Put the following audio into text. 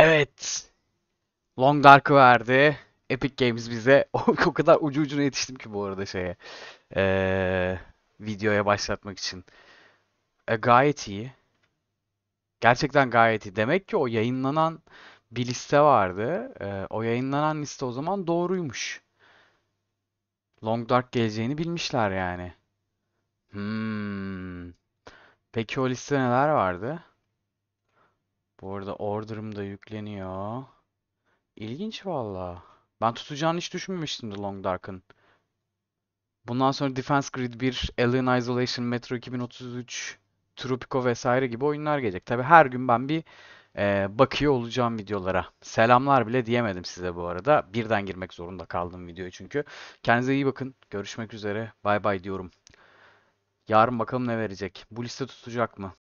Evet. Long Dark'ı verdi. Epic Games bize o kadar ucu ucuna yetiştim ki bu arada şeye. Ee, videoya başlatmak için. E, gayet iyi. Gerçekten gayet iyi. Demek ki o yayınlanan bir liste vardı. E, o yayınlanan liste o zaman doğruymuş. Long Dark geleceğini bilmişler yani. Hmm. Peki o listede neler vardı? Bu arada order'ım da yükleniyor. İlginç valla. Ben tutacağını hiç düşünmemiştim The Long Dark'ın. Bundan sonra Defense Grid 1, Alien Isolation, Metro 2033, Tropico vesaire gibi oyunlar gelecek. Tabi her gün ben bir e, bakıyor olacağım videolara. Selamlar bile diyemedim size bu arada. Birden girmek zorunda kaldım videoya çünkü. Kendinize iyi bakın. Görüşmek üzere. Bay bay diyorum. Yarın bakalım ne verecek. Bu liste tutacak mı?